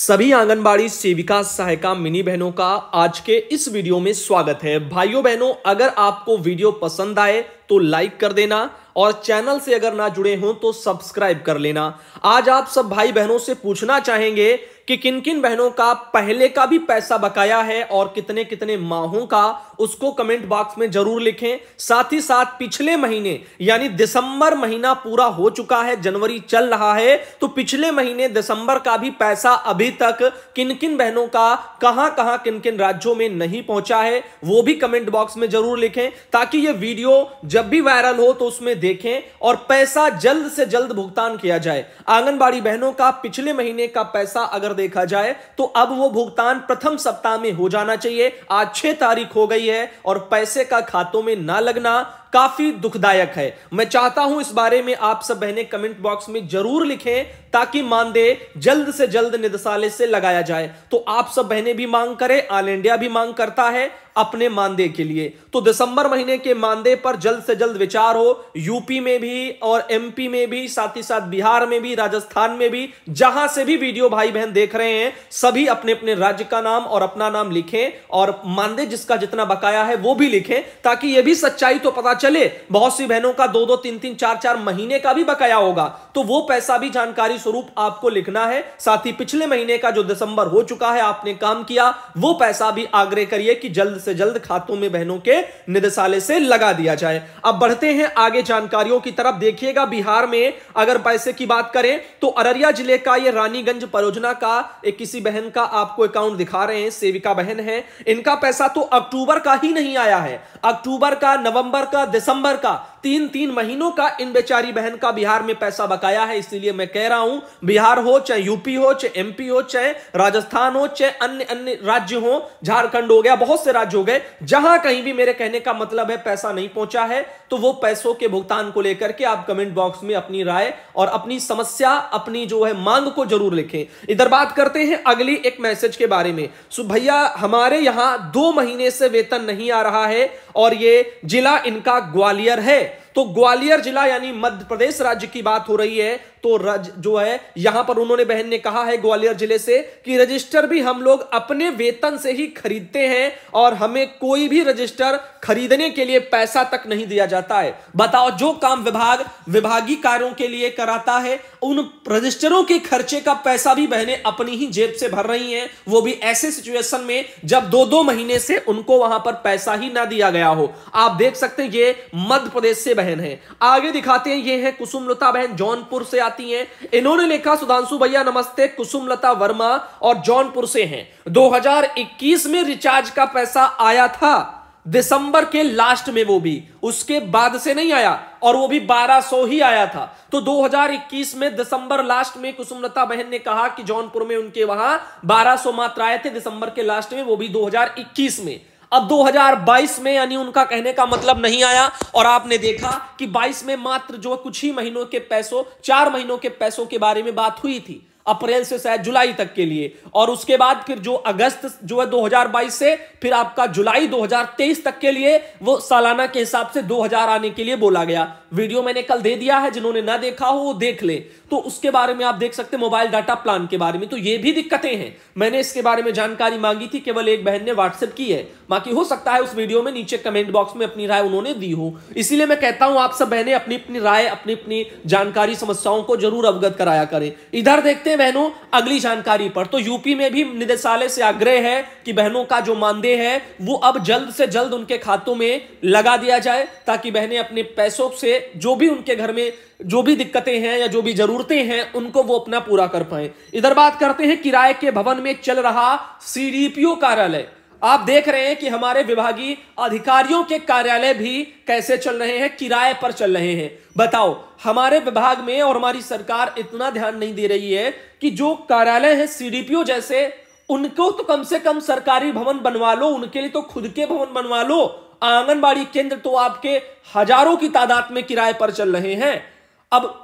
सभी आंगनबाड़ी सेविका सहायिका मिनी बहनों का आज के इस वीडियो में स्वागत है भाइयों बहनों अगर आपको वीडियो पसंद आए तो लाइक कर देना और चैनल से अगर ना जुड़े हों तो सब्सक्राइब कर लेना आज आप सब भाई बहनों से पूछना चाहेंगे कि किन किन बहनों का पहले का भी पैसा बकाया है और कितने कितने माहों का उसको कमेंट बॉक्स में जरूर लिखें साथ ही साथ पिछले महीने यानी दिसंबर महीना पूरा हो चुका है जनवरी चल रहा है तो पिछले महीने दिसंबर का भी पैसा अभी तक किन किन बहनों का कहां कहां किन किन राज्यों में नहीं पहुंचा है वो भी कमेंट बॉक्स में जरूर लिखें ताकि ये वीडियो जब भी वायरल हो तो उसमें देखें और पैसा जल्द से जल्द भुगतान किया जाए आंगनबाड़ी बहनों का पिछले महीने का पैसा अगर देखा जाए तो अब वो भुगतान प्रथम सप्ताह में हो जाना चाहिए आज छह तारीख हो गई है और पैसे का खातों में ना लगना काफी दुखदायक है मैं चाहता हूं इस बारे में आप सब बहने कमेंट बॉक्स में जरूर लिखें ताकि मानदेय जल्द से जल्द निदेशालय से लगाया जाए तो आप सब बहने भी मांग करें ऑल इंडिया भी मांग करता है अपने मानदेय के लिए तो दिसंबर महीने के मानदेय पर जल्द से जल्द विचार हो यूपी में भी और एमपी में भी साथ ही साथ बिहार में भी राजस्थान में भी जहां से भी वीडियो भाई बहन देख रहे हैं सभी अपने अपने राज्य का नाम और अपना नाम लिखें और मानदेय जिसका जितना बकाया है वो भी लिखें ताकि यह भी सच्चाई तो पता चले बहुत सी बहनों का दो दो तीन तीन चार चार महीने का भी बकाया होगा तो वो पैसा भी जानकारी स्वरूप आपको लिखना है साथ ही पिछले महीने का जो दिसंबर हो चुका है आपने काम किया वो पैसा भी आग्रह करिए कि जल्द से जल्द खातों में बहनों के निदेशालय से लगा दिया जाए अब बढ़ते हैं आगे जानकारियों की तरफ देखिएगा बिहार में अगर पैसे की बात करें तो अररिया जिले का यह रानीगंज परियोजना का एक किसी बहन का आपको अकाउंट दिखा रहे हैं सेविका बहन है इनका पैसा तो अक्टूबर का ही नहीं आया है अक्टूबर का नवंबर का दिसंबर का तीन तीन महीनों का इन बेचारी बहन का बिहार में पैसा बकाया है इसीलिए मैं कह रहा हूं बिहार हो चाहे यूपी हो चाहे एमपी हो चाहे राजस्थान हो चाहे अन्य अन्य राज्य हो झारखंड हो गया बहुत से राज्य हो गए जहां कहीं भी मेरे कहने का मतलब है पैसा नहीं पहुंचा है तो वो पैसों के भुगतान को लेकर के आप कमेंट बॉक्स में अपनी राय और अपनी समस्या अपनी जो है मांग को जरूर लिखें इधर बात करते हैं अगली एक मैसेज के बारे में भैया हमारे यहां दो महीने से वेतन नहीं आ रहा है और ये जिला इनका ग्वालियर है तो ग्वालियर जिला यानी मध्य प्रदेश राज्य की बात हो रही है तो रज जो है यहां पर उन्होंने बहन ने कहा है ग्वालियर जिले से कि रजिस्टर भी हम लोग अपने वेतन से ही खरीदते हैं और हमें कोई भी रजिस्टर खरीदने के लिए पैसा तक नहीं दिया जाता है बताओ जो काम विभाग विभागीय कार्यों के लिए कराता है उन रजिस्टरों के खर्चे का पैसा भी बहने अपनी ही जेब से भर रही हैं वो भी ऐसे सिचुएशन में जब दो दो महीने से उनको वहां पर पैसा ही ना दिया गया हो आप देख सकते हैं ये मध्य प्रदेश से बहन है आगे दिखाते हैं ये है कुसुमलता बहन जौनपुर से आती आती हैं इन्होंने लिखा सुधांशु भैया नमस्ते कुसुम लता वर्मा और जौनपुर से हैं 2021 में रिचार्ज का पैसा आया था दिसंबर के लास्ट में वो भी उसके बाद से नहीं आया और वो भी 1200 ही आया था तो 2021 में दिसंबर लास्ट में कुसुमलता बहन ने कहा कि जौनपुर में उनके वहां 1200 मात्र आए थे दिसंबर के लास्ट में वो भी 2021 में अब 2022 में यानी उनका कहने का मतलब नहीं आया और आपने देखा कि 22 में मात्र जो कुछ ही महीनों के पैसों चार महीनों के पैसों के बारे में बात हुई थी अप्रैल से शायद जुलाई तक के लिए और उसके बाद फिर जो अगस्त जो है 2022 से फिर आपका जुलाई 2023 तक के लिए वो सालाना के हिसाब से 2000 आने के लिए बोला गया वीडियो मैंने कल दे दिया है जिन्होंने ना देखा हो वो देख ले तो उसके बारे में आप देख सकते हैं मोबाइल डाटा प्लान के बारे में तो ये भी दिक्कतें हैं मैंने इसके बारे में जानकारी मांगी थी केवल एक बहन ने व्हाट्सएप की है बाकी हो सकता है उस वीडियो में नीचे कमेंट बॉक्स में अपनी राय उन्होंने दी हो इसीलिए मैं कहता हूं आप सब बहनें अपनी अपनी राय अपनी अपनी जानकारी समस्याओं को जरूर अवगत कराया करें इधर देखते हैं बहनों अगली जानकारी पर तो यूपी में भी निदेशालय से आग्रह है कि बहनों का जो मानदेय है वो अब जल्द से जल्द उनके खातों में लगा दिया जाए ताकि बहनें अपने पैसों से जो भी उनके घर में जो भी दिक्कतें हैं या जो भी जरूरतें हैं उनको वो अपना पूरा कर पाए इधर बात करते हैं किराए के भवन में चल रहा सीडीपीओ कार्यालय आप देख रहे हैं कि हमारे विभागीय अधिकारियों के कार्यालय भी कैसे चल रहे हैं किराए पर चल रहे हैं बताओ हमारे विभाग में और हमारी सरकार इतना ध्यान नहीं दे रही है कि जो कार्यालय है सीडीपीओ जैसे उनको तो कम से कम सरकारी भवन बनवा लो उनके लिए तो खुद के भवन बनवा लो आंगनबाड़ी केंद्र तो आपके हजारों की तादाद में किराए पर चल रहे हैं अब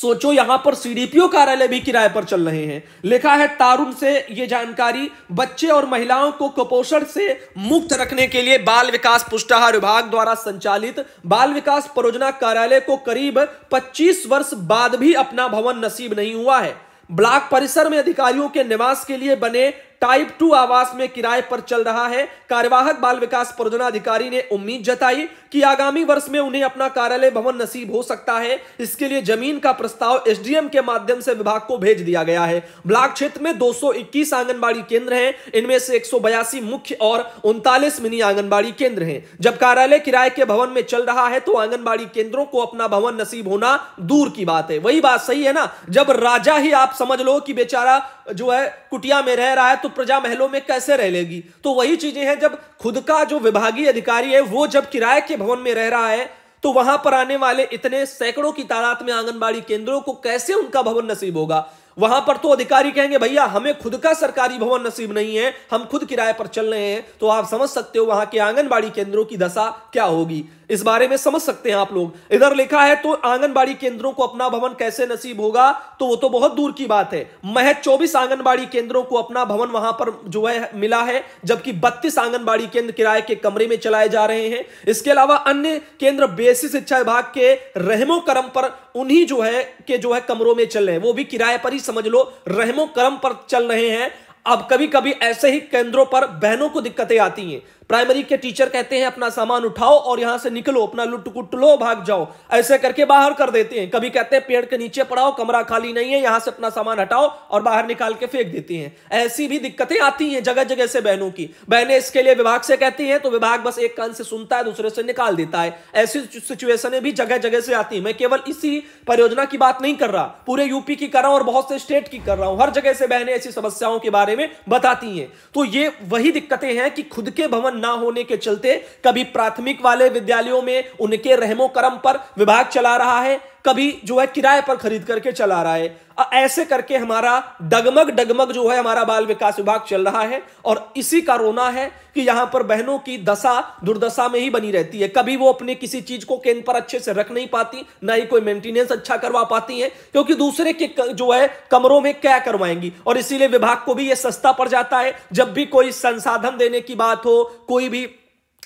सोचो यहां पर सीडीपीओ कार्यालय भी किराए पर चल रहे हैं लिखा है तारुण से यह जानकारी बच्चे और महिलाओं को कुपोषण से मुक्त रखने के लिए बाल विकास पुष्टाहार विभाग द्वारा संचालित बाल विकास परियोजना कार्यालय को करीब 25 वर्ष बाद भी अपना भवन नसीब नहीं हुआ है ब्लॉक परिसर में अधिकारियों के निवास के लिए बने टाइप टू आवास में किराए पर चल रहा है कार्यवाहक बाल विकास परियोजना अधिकारी ने उम्मीद जताई कि आगामी वर्ष में उन्हें अपना कार्यालय भवन नसीब हो सकता है इसके लिए जमीन का प्रस्ताव एसडीएम के माध्यम से विभाग को भेज दिया गया है ब्लॉक क्षेत्र में 221 आंगनबाड़ी केंद्र हैं इनमें से एक मुख्य और उनतालीस मिनी आंगनबाड़ी केंद्र हैं जब कार्यालय किराए के भवन में चल रहा है तो आंगनबाड़ी केंद्रों को अपना भवन नसीब होना दूर की बात है वही बात सही है ना जब राजा ही आप समझ लो कि बेचारा जो है कुटिया में रह रहा है तो प्रजा महलों में कैसे रह लेगी तो वही चीजें हैं जब खुद का जो विभागीय अधिकारी है वो जब किराए के भवन में रह रहा है तो वहां पर आने वाले इतने सैकड़ों की तादाद में आंगनबाड़ी केंद्रों को कैसे उनका भवन नसीब होगा वहां पर तो अधिकारी कहेंगे भैया हमें खुद का सरकारी भवन नसीब नहीं है हम खुद किराए पर चल रहे हैं तो आप समझ सकते हो वहां के आंगनबाड़ी केंद्रों की दशा क्या होगी इस बारे में समझ सकते हैं आप लोग इधर लिखा है तो आंगनबाड़ी केंद्रों को अपना भवन कैसे नसीब होगा तो वो तो बहुत दूर की बात है महज चौबीस आंगनबाड़ी केंद्रों को अपना भवन वहां पर जो है मिला है जबकि बत्तीस आंगनबाड़ी केंद्र किराए के कमरे में चलाए जा रहे हैं इसके अलावा अन्य केंद्र बेसिक शिक्षा विभाग के रहमो कर्म पर उन्हीं जो है के जो है कमरों में चल रहे हैं वो भी किराए पर ही समझ लो रहमो करम पर चल रहे हैं अब कभी कभी ऐसे ही केंद्रों पर बहनों को दिक्कतें आती हैं प्राइमरी के टीचर कहते हैं अपना सामान उठाओ और यहां से निकलो अपना लुट कुट लो भाग जाओ ऐसे करके बाहर कर देते हैं कभी कहते हैं पेड़ के नीचे पड़ाओ कमरा खाली नहीं है यहां से अपना सामान हटाओ और बाहर निकाल के फेंक देते हैं ऐसी भी दिक्कतें आती हैं जगह जगह से बहनों की बहनें इसके लिए विभाग से कहती हैं तो विभाग बस एक कान से सुनता है दूसरे से निकाल देता है ऐसी सिचुएशन भी जगह जगह से आती है मैं केवल इसी परियोजना की बात नहीं कर रहा पूरे यूपी की कर रहा हूं और बहुत से स्टेट की कर रहा हूं हर जगह से बहने ऐसी समस्याओं के बारे में बताती हैं तो ये वही दिक्कतें हैं कि खुद के भवन ना होने के चलते कभी प्राथमिक वाले विद्यालयों में उनके रहमो करम पर विभाग चला रहा है कभी जो है किराए पर खरीद करके चला रहा है ऐसे करके हमारा डगमग डगमग जो है हमारा बाल विकास विभाग चल रहा है और इसी का रोना है कि यहां पर बहनों की दशा दुर्दशा में ही बनी रहती है कभी वो अपने किसी चीज को केंद्र पर अच्छे से रख नहीं पाती ना ही कोई मेंटेनेंस अच्छा करवा पाती है क्योंकि दूसरे के जो है कमरों में क्या करवाएंगी और इसीलिए विभाग को भी यह सस्ता पड़ जाता है जब भी कोई संसाधन देने की बात हो कोई भी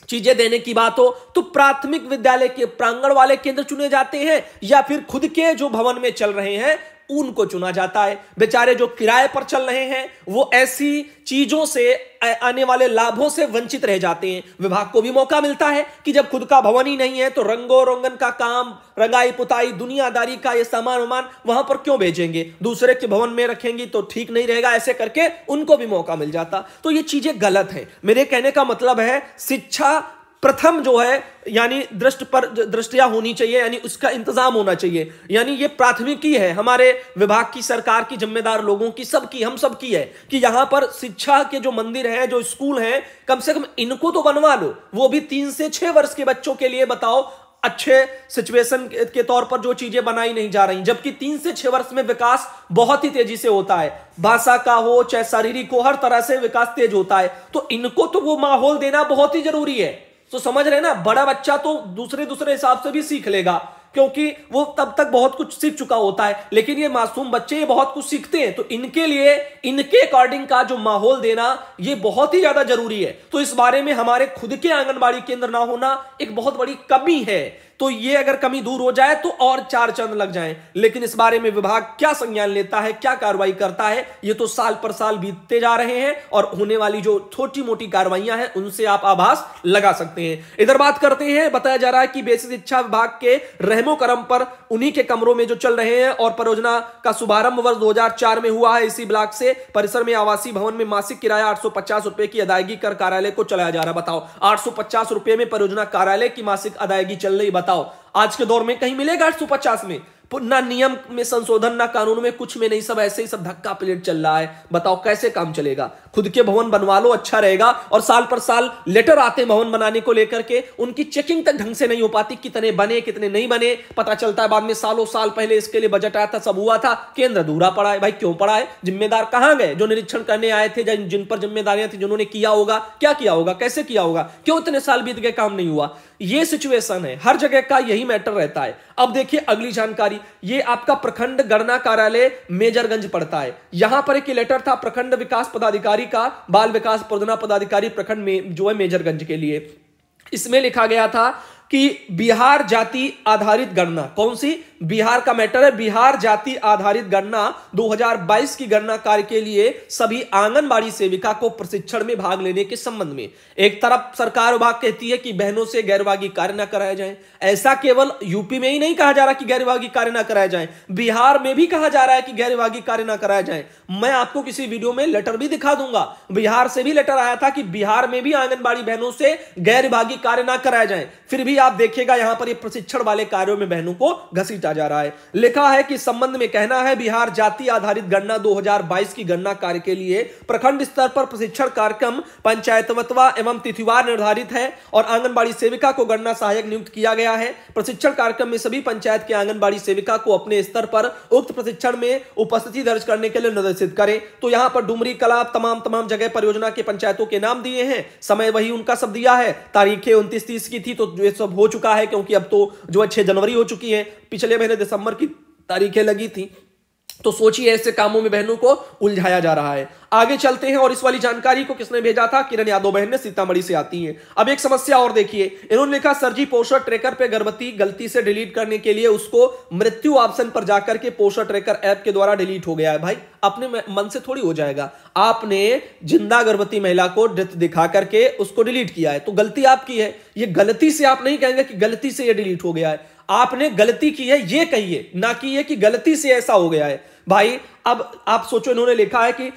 चीजें देने की बात हो तो प्राथमिक विद्यालय के प्रांगण वाले केंद्र चुने जाते हैं या फिर खुद के जो भवन में चल रहे हैं उनको चुना जाता है बेचारे जो किराए पर चल रहे हैं वो ऐसी चीजों से आने वाले लाभों से वंचित रह जाते हैं विभाग को भी मौका मिलता है कि जब खुद का भवन ही नहीं है तो रंगो रंगन का काम रंगाई पुताई दुनियादारी का ये सामान वामान वहां पर क्यों भेजेंगे दूसरे के भवन में रखेंगी तो ठीक नहीं रहेगा ऐसे करके उनको भी मौका मिल जाता तो ये चीजें गलत है मेरे कहने का मतलब है शिक्षा प्रथम जो है यानी दृष्ट पर दृष्टिया होनी चाहिए यानी उसका इंतजाम होना चाहिए यानी ये प्राथमिकी है हमारे विभाग की सरकार की जिम्मेदार लोगों की सबकी हम सबकी है कि यहां पर शिक्षा के जो मंदिर हैं जो स्कूल हैं कम से कम इनको तो बनवा लो वो भी तीन से छह वर्ष के बच्चों के लिए बताओ अच्छे सिचुएशन के तौर पर जो चीजें बनाई नहीं जा रही जबकि तीन से छह वर्ष में विकास बहुत ही तेजी से होता है भाषा का हो चाहे शारीरिक हो हर तरह से विकास तेज होता है तो इनको तो वो माहौल देना बहुत ही जरूरी है तो समझ रहे ना बड़ा बच्चा तो दूसरे दूसरे हिसाब से भी सीख लेगा क्योंकि वो तब तक बहुत कुछ सीख चुका होता है लेकिन ये मासूम बच्चे ये बहुत कुछ सीखते हैं तो इनके लिए इनके अकॉर्डिंग का जो माहौल देना ये बहुत ही ज्यादा जरूरी है तो इस बारे में हमारे खुद के आंगनबाड़ी केंद्र ना होना एक बहुत बड़ी कमी है तो ये अगर कमी दूर हो जाए तो और चार चंद लग जाए लेकिन इस बारे में विभाग क्या संज्ञान लेता है क्या कार्रवाई करता है ये तो साल पर साल बीतते जा रहे हैं और होने वाली जो छोटी मोटी कार्रवाइयां हैं उनसे आप आभास लगा सकते हैं इधर बात करते हैं बताया जा रहा है कि बेसिक शिक्षा विभाग के रहमो करम पर उन्हीं के कमरों में जो चल रहे हैं और परियोजना का शुभारंभ वर्ष दो में हुआ है इसी ब्लॉक से परिसर में आवासीय भवन में मासिक किराया आठ की अदायगी कर कार्यालय को चलाया जा रहा बताओ आठ में परियोजना कार्यालय की मासिक अदायगी चल रही बताओ बताओ आज के दौर में कहीं मिलेगा आठ में ना नियम में संशोधन ना कानून में कुछ में नहीं सब ऐसे ही सब धक्का प्लेट चल रहा है बताओ कैसे काम चलेगा खुद के भवन बनवा लो अच्छा रहेगा और साल पर साल लेटर आते हैं भवन बनाने को लेकर के उनकी चेकिंग तक ढंग से नहीं हो पाती कितने बने कितने नहीं बने पता चलता है बाद में सालों साल पहले इसके लिए बजट आया था सब हुआ था केंद्र अधूरा पड़ा है भाई क्यों पड़ा है जिम्मेदार कहां गए जो निरीक्षण करने आए थे जिन पर जिम्मेदारियां थी जिन्होंने किया होगा क्या किया होगा कैसे किया होगा क्यों इतने साल बीत गए काम नहीं हुआ यह सिचुएशन है हर जगह का यही मैटर रहता है अब देखिए अगली जानकारी ये आपका प्रखंड गणना कार्यालय मेजरगंज पड़ता है यहां पर एक लेटर था प्रखंड विकास पदाधिकारी का बाल विकास योजना पदाधिकारी प्रखंड में जो है मेजरगंज के लिए इसमें लिखा गया था कि बिहार जाति आधारित गणना कौन सी बिहार का मैटर है बिहार जाति आधारित गणना 2022 की गणना कार्य के लिए सभी आंगनबाड़ी सेविका को प्रशिक्षण में भाग लेने के संबंध में एक तरफ सरकार विभाग कहती है कि बहनों से गैरवागी कार्य न कराए जाए ऐसा केवल यूपी में ही नहीं कहा जा रहा कि गैरवागी कार्य न कराए जाए बिहार में भी कहा जा रहा है कि गैरवागी कार्य न कराए जाए मैं आपको किसी वीडियो में लेटर भी दिखा दूंगा बिहार से भी लेटर आया था कि बिहार में भी आंगनबाड़ी बहनों से गैर विभागी कार्य ना कराए जाए फिर भी भी आप देखिएगा यहां पर ये प्रशिक्षण वाले कार्यों में बहनों को घसीटा जा रहा है लिखा है कि संबंध में कहना है बिहार जाति आधारित गणना 2022 की गणना कार्य के लिए प्रखंड स्तर पर प्रशिक्षण कार्यक्रम पंचायतवत्वा एवं तिथिवार निर्धारित है और आंगनबाड़ी सेविका को गणना सहायक नियुक्त किया गया है प्रशिक्षण कार्यक्रम में सभी पंचायत के आंगनबाड़ी सेविका को अपने स्तर पर उक्त प्रशिक्षण में उपस्थिति दर्ज करने के लिए निर्देशित करें तो यहां पर डुमरी कलाब तमाम तमाम जगह परियोजना के पंचायतों के नाम दिए हैं समय वही उनका सब दिया है तारीखें उन्तीस तीस की थी तो सब हो चुका है क्योंकि अब तो जो है छह जनवरी हो चुकी है पिछले महीने दिसंबर की तारीखें लगी थी तो सोचिए ऐसे कामों में बहनों को उलझाया जा रहा है आगे चलते हैं और इस वाली जानकारी को किसने भेजा था किरण यादव बहन ने सीतामढ़ी से आती हैं अब एक समस्या और देखिए इन्होंने लिखा सर जी पोषण ट्रैकर पे गर्भवती गलती से डिलीट करने के लिए उसको मृत्यु ऑप्शन पर जाकर के पोषण ट्रैकर ऐप के द्वारा डिलीट हो गया है भाई अपने मन से थोड़ी हो जाएगा आपने जिंदा गर्भवती महिला को डेथ दिखा करके उसको डिलीट किया है तो गलती आपकी है ये गलती से आप नहीं कहेंगे कि गलती से यह डिलीट हो गया है आपने गलती की है ये कहिए ना कि ये कि गलती से ऐसा हो गया है भाई अब आप सोचो इन्होंने लिखा है कि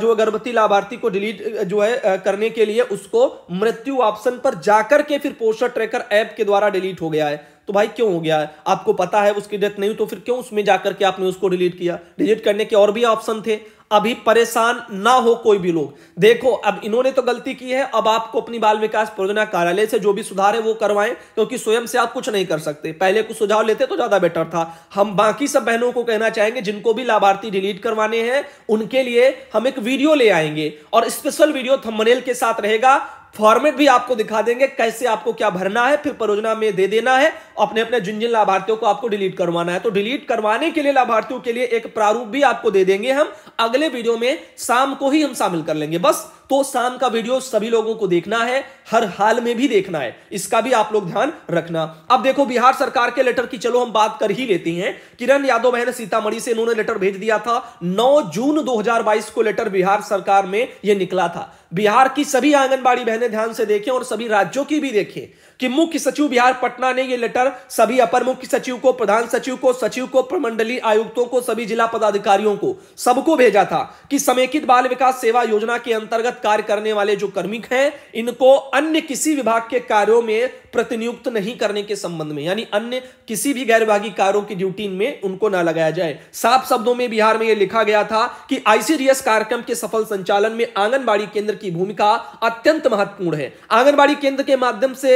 जो गर्भवती लाभार्थी को डिलीट जो है करने के लिए उसको मृत्यु ऑप्शन पर जाकर के फिर पोस्टर ट्रैकर ऐप के द्वारा डिलीट हो गया है तो भाई क्यों हो गया है आपको पता है उसकी डेथ नहीं तो फिर क्यों उसमें जाकर के आपने उसको डिलीट किया डिलीट करने के और भी ऑप्शन थे अभी परेशान ना हो कोई भी लोग देखो अब इन्होंने तो गलती की है अब आपको अपनी बाल विकास परियोजना कार्यालय से जो भी सुधार है वो करवाएं क्योंकि स्वयं से आप कुछ नहीं कर सकते पहले कुछ सुझाव लेते तो ज्यादा बेटर था हम बाकी सब बहनों को कहना चाहेंगे जिनको भी लाभार्थी डिलीट करवाने हैं उनके लिए हम एक वीडियो ले आएंगे और स्पेशल वीडियो थमनेल के साथ रहेगा फॉर्मेट भी आपको दिखा देंगे कैसे आपको क्या भरना है फिर परियोजना में दे देना है अपने अपने जिन जिन लाभार्थियों को आपको डिलीट करवाना है तो डिलीट करवाने के लिए लाभार्थियों के लिए एक प्रारूप भी आपको दे देंगे हम अगले वीडियो में शाम को ही हम शामिल कर लेंगे बस तो शाम का वीडियो सभी लोगों को देखना है हर हाल में भी देखना है इसका भी आप लोग ध्यान रखना अब देखो बिहार सरकार के लेटर की चलो हम बात कर ही लेते हैं किरण यादव बहन सीतामढ़ी से इन्होंने लेटर भेज दिया था 9 जून 2022 को लेटर बिहार सरकार में यह निकला था बिहार की सभी आंगनबाड़ी बहनें ध्यान से देखें और सभी राज्यों की भी देखें कि मुख्य सचिव बिहार पटना ने यह लेटर सभी अपर मुख्य सचिव को प्रधान सचिव को सचिव को प्रमंडलीय आयुक्तों को सभी जिला पदाधिकारियों को सबको भेजा था कि समेकित बाल विकास सेवा योजना के अंतर्गत मेहनत कार्य करने वाले जो कर्मिक हैं इनको अन्य किसी विभाग के कार्यों में प्रतिनियुक्त नहीं करने के संबंध में यानी अन्य किसी भी गैर विभागीय कार्यों की ड्यूटी में उनको ना लगाया जाए साफ शब्दों में बिहार में यह लिखा गया था कि आईसीडीएस कार्यक्रम के सफल संचालन में आंगनबाड़ी केंद्र की भूमिका अत्यंत महत्वपूर्ण है आंगनबाड़ी केंद्र के माध्यम से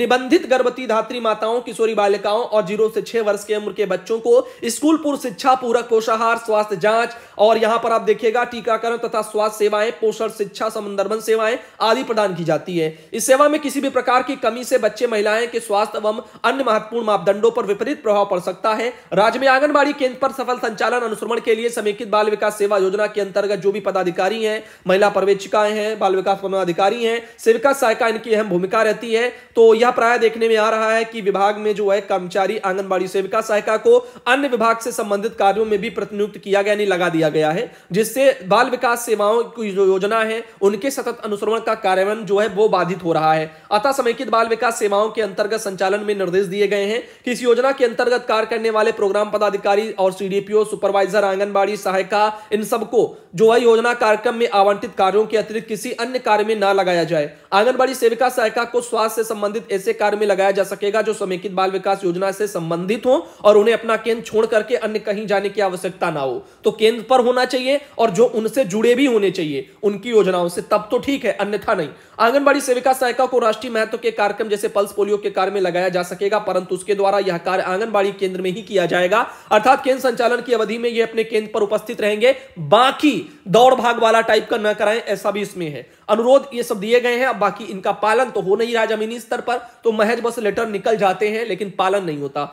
निबंधित गर्भवती धात्री माताओं किशोरी बालिकाओं और जीरो से छह वर्ष के उम्र के बच्चों को स्कूल पूर्व शिक्षा पूरक पोषाहार स्वास्थ्य जांच और यहां पर आप देखिएगा टीकाकरण तथा स्वास्थ्य सेवाएं पोषण शिक्षा शिक्षा संबंधन सेवाएं आदि प्रदान की जाती है इस सेवा में किसी भी प्रकार की कमी से बच्चे महिलाएं के स्वास्थ्य एवं अन्य महत्वपूर्ण मापदंडों पर विपरीत प्रभाव पड़ सकता है राज्य में आंगनबाड़ी केंद्र पर सफल संचालन अनुश्रमण के लिए समेकित बाल विकास सेवा योजना के अंतर्गत जो भी पदाधिकारी हैं महिला पर्यवेक्षिकाएं हैं बाल विकास पदाधिकारी हैं सेविका सहायिका इनकी अहम भूमिका रहती है तो यह प्राय देखने में आ रहा है कि विभाग में जो है कर्मचारी आंगनबाड़ी सेविका सहायिका को अन्य विभाग से संबंधित कार्यों में भी प्रतिनियुक्त किया गया नहीं लगा दिया गया है जिससे बाल विकास सेवाओं की जो योजना है उनके सतत अनुसरण का कार्यान्वयन जो है वो बाधित हो रहा है अतः समेकित बाल विकास सेवाओं के अंतर्गत संचालन में निर्देश दिए गए हैं कि इस योजना के अंतर्गत कार्य करने वाले प्रोग्राम पदाधिकारी और सीडीपीओ सुपरवाइजर आंगनबाड़ी सहायिका इन सबको जो है योजना कार्यक्रम में आवंटित कार्यो के अतिरिक्त किसी अन्य कार्य में न लगाया जाए आंगनबाड़ी सेविका सहायिका को स्वास्थ्य से संबंधित ऐसे कार्य में लगाया जा सकेगा जो समेकित बाल विकास योजना से संबंधित हो और उन्हें अपना केंद्र छोड़ करके अन्य कहीं जाने की आवश्यकता ना हो तो केंद्र पर होना चाहिए और जो उनसे जुड़े भी होने चाहिए उनकी योजना हो उसे तब तो ठीक है अन्यथा नहीं आंगनबाड़ी सेविका सहायिका को राष्ट्रीय महत्व के कार्यक्रम जैसे पल्स पोलियो के कार्य में लगाया जा सकेगा परंतु उसके द्वारा यह कार्य आंगनबाड़ी केंद्र में ही किया जाएगा अर्थात केंद्र संचालन की अवधि में ये अपने केंद्र पर उपस्थित रहेंगे बाकी दौड़ भाग वाला टाइप का न कराएं ऐसा भी इसमें है अनुरोध ये सब दिए गए हैं अब बाकी इनका पालन तो हो नहीं रहा जमीनी स्तर पर तो महज बस लेटर निकल जाते हैं लेकिन पालन नहीं होता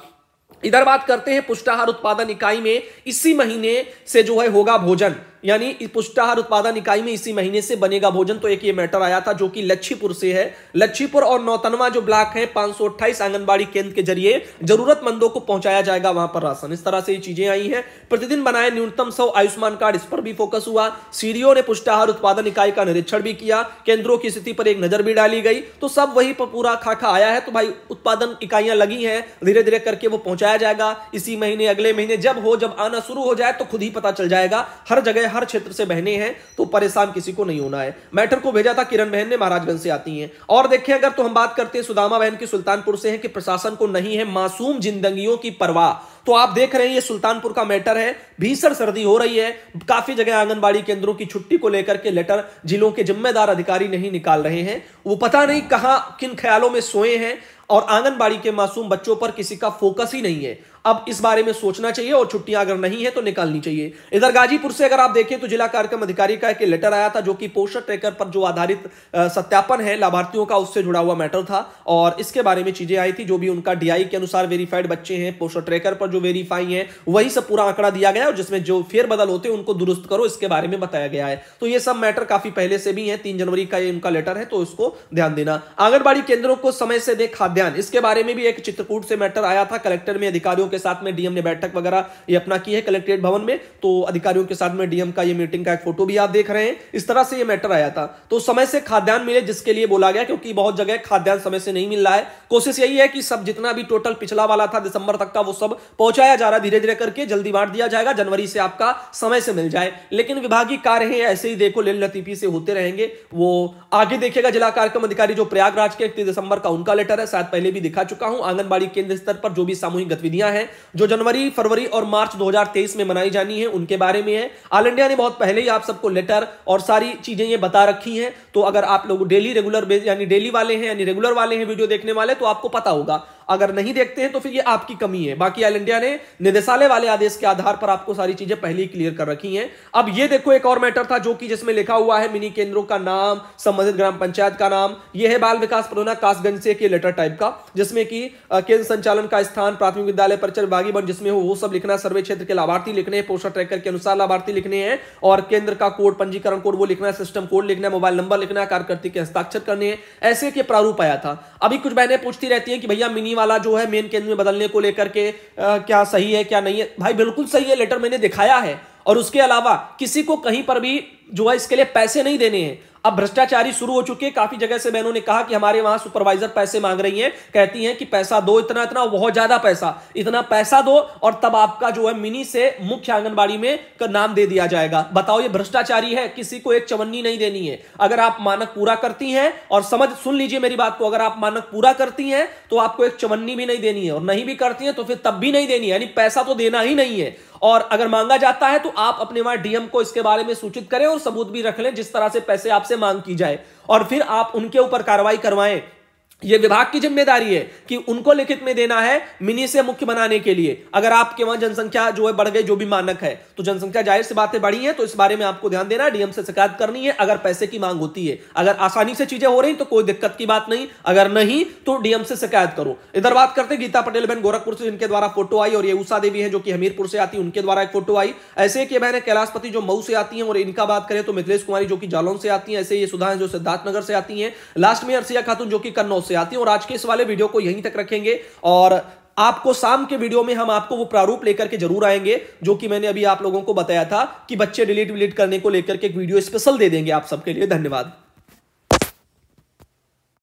इधर बात करते हैं पुष्टाहार उत्पादन इकाई में इसी महीने से जो है होगा भोजन यानी पुष्टाहार उत्पादन इकाई में इसी महीने से बनेगा भोजन तो एक ये मैटर आया था जो कि लच्छीपुर से है लच्छीपुर और नौतनवा जो ब्लॉक है पांच आंगनबाड़ी केंद्र के जरिए जरूरतमंदों को पहुंचाया जाएगा वहां पर राशन इस तरह से ये चीजें आई हैं प्रतिदिन बनाए न्यूनतम सौ आयुष्मान कार्ड इस पर भी फोकस हुआ सीडीओ ने पुष्टाहार उत्पादन इकाई का निरीक्षण भी किया केंद्रों की स्थिति पर एक नजर भी डाली गई तो सब वही पूरा खाका आया है तो भाई उत्पादन इकाइयां लगी हैं धीरे धीरे करके वो पहुंचाया जाएगा इसी महीने अगले महीने जब हो जब आना शुरू हो जाए तो खुद ही पता चल जाएगा हर जगह है हर क्षेत्र से बहने हैं तो परेशान किसी को नहीं होना है मैटर को भेजा था किरण बहन ने महाराजगंज से आती हैं और देखिए अगर तो हम बात करते हैं सुदामा बहन की सुल्तानपुर से है कि प्रशासन को नहीं है मासूम जिंदगियों की परवाह तो आप देख रहे हैं ये सुल्तानपुर का मैटर है भीषण सर्दी हो रही है काफी जगह आंगनबाड़ी केंद्रों की छुट्टी को लेकर के लेटर जिलों के जिम्मेदार अधिकारी नहीं निकाल रहे हैं वो पता नहीं कहां किन ख्यालों में सोए हैं और आंगनबाड़ी के मासूम बच्चों पर किसी का फोकस ही नहीं है अब इस बारे में सोचना चाहिए और छुट्टियां अगर नहीं है तो निकालनी चाहिए इधर गाजीपुर से अगर आप देखें तो जिला कार्यक्रम अधिकारी का एक लेटर आया था जो कि पोस्टर ट्रेकर पर जो आधारित सत्यापन है लाभार्थियों का उससे जुड़ा हुआ मैटर था और इसके बारे में चीजें आई थी जो भी उनका डीआई के अनुसार वेरीफाइड बच्चे हैं पोस्टर ट्रेकर पर जो वेरीफाई है वही सब पूरा आंकड़ा दिया गया और जिसमें जो फेरबदल होते हैं उनको दुरुस्त करो इसके बारे में बताया गया है तो ये सब मैटर काफी पहले से भी है तीन जनवरी का ये उनका लेटर है तो उसको ध्यान देना आंगनबाड़ी केंद्रों को समय से दे खाद्यान्न इसके बारे में भी एक चित्रकूट से मैटर आया था कलेक्टर में अधिकारियों के के साथ में डीएम ने बैठक वगैरह ये अपना की है कलेक्ट्रेट भवन में तो अधिकारियों के साथ में डीएम का ये मीटिंग का एक फोटो भी आप देख रहे हैं इस तरह से ये मैटर आया था तो समय से खाद्यान्न मिले जिसके लिए बोला गया क्योंकि बहुत जगह खाद्यान्न समय से नहीं मिल रहा है कोशिश यही है कि सब जितना भी टोटल पिछला वाला था दिसंबर तक का वो सब पहुंचाया जा रहा है धीरे धीरे करके जल्दी बांट दिया जाएगा जनवरी से आपका समय से मिल जाए लेकिन विभागीय कार्य है ऐसे ही देखो लेल लतीफी से होते रहेंगे वो आगे देखेगा जिला कार्यक्रम अधिकारी जो प्रयागराज के इकतीस दिसंबर का उनका लेटर है शायद पहले भी दिखा चुका हूं आंगनबाड़ी केंद्र स्तर पर जो भी सामूहिक गतिविधियां हैं जो जनवरी फरवरी और मार्च 2023 में मनाई जानी है उनके बारे में है ऑल इंडिया ने बहुत पहले ही आप सबको लेटर और सारी चीजें ये बता रखी हैं तो अगर आप लोग डेली रेगुलर बेस यानी डेली वाले हैं यानी रेगुलर वाले हैं वीडियो देखने वाले तो आपको पता होगा अगर नहीं देखते हैं तो फिर ये आपकी कमी है बाकी एल इंडिया ने निदेशालय वाले आदेश के आधार पर आपको सारी चीजें पहले ही क्लियर कर रखी हैं अब ये देखो एक और मैटर था जो कि जिसमें लिखा हुआ है मिनी केंद्रों का नाम संबंधित ग्राम पंचायत का नाम ये है बाल विकास प्रोना कासगंज से लेटर टाइप का जिसमें कि केंद्र संचालन का स्थान प्राथमिक विद्यालय परिचय बागी बन जिसमें वो सब लिखना सर्वे क्षेत्र के लाभार्थी लिखने पोस्टर ट्रैकर के अनुसार लाभार्थी लिखने हैं और केंद्र का कोड पंजीकरण कोड वो लिखना है सिस्टम कोड लिखना है मोबाइल नंबर लिखना है कार्यकर्ती के हस्ताक्षर करने हैं ऐसे के प्रारूप आया था अभी कुछ बहने पूछती रहती है कि भैया मिनी वाला जो है मेन केंद्र में बदलने को लेकर के आ, क्या सही है क्या नहीं है भाई बिल्कुल सही है लेटर मैंने दिखाया है और उसके अलावा किसी को कहीं पर भी जो है इसके लिए पैसे नहीं देने हैं अब भ्रष्टाचारी शुरू हो चुकी है काफी जगह से बहनों ने कहा कि हमारे वहां सुपरवाइजर पैसे मांग रही हैं कहती हैं कि पैसा दो इतना इतना बहुत ज्यादा पैसा इतना पैसा दो और तब आपका जो है मिनी से मुख्य आंगनबाड़ी में का नाम दे दिया जाएगा बताओ ये भ्रष्टाचारी है किसी को एक चवन्नी नहीं देनी है अगर आप मानक पूरा करती है और समझ सुन लीजिए मेरी बात को अगर आप मानक पूरा करती है तो आपको एक चवन्नी भी नहीं देनी है और नहीं भी करती है तो फिर तब भी नहीं देनी है यानी पैसा तो देना ही नहीं है और अगर मांगा जाता है तो आप अपने वहां डीएम को इसके बारे में सूचित करें और सबूत भी रख लें जिस तरह से पैसे आपसे मांग की जाए और फिर आप उनके ऊपर कार्रवाई करवाएं ये विभाग की जिम्मेदारी है कि उनको लिखित में देना है मिनी से मुख्य बनाने के लिए अगर आपके वहां जनसंख्या जो है बढ़ गई जो भी मानक है तो जनसंख्या जाहिर से बातें बढ़ी है तो इस बारे में आपको ध्यान देना डीएम से शिकायत करनी है अगर पैसे की मांग होती है अगर आसानी से चीजें हो रही तो कोई दिक्कत की बात नहीं अगर नहीं तो डीएम से शिकायत करो इधर बात करते गीता पटेल बहन गोरखपुर से जिनके द्वारा फोटो आई और ये उषा देवी है जो कि हमीरपुर से आती है उनके द्वारा एक फोटो आई ऐसे की बहन कैलाशपति जो मऊ से आती है और इनका बात करें तो मिथिलेश कुमारी जो कि जालौन से आती है ऐसे ये सुधा है जो सिद्धार्थनगर से आती है लास्ट में अरसिया खातून जो कि कन्नौ से आती है और आज के इस वाले वीडियो को यहीं तक रखेंगे और आपको शाम के वीडियो में हम आपको वो प्रारूप लेकर के जरूर आएंगे जो कि मैंने अभी आप लोगों को बताया था कि बच्चे डिलीट विलीट करने को लेकर के एक वीडियो स्पेशल दे देंगे आप सबके लिए धन्यवाद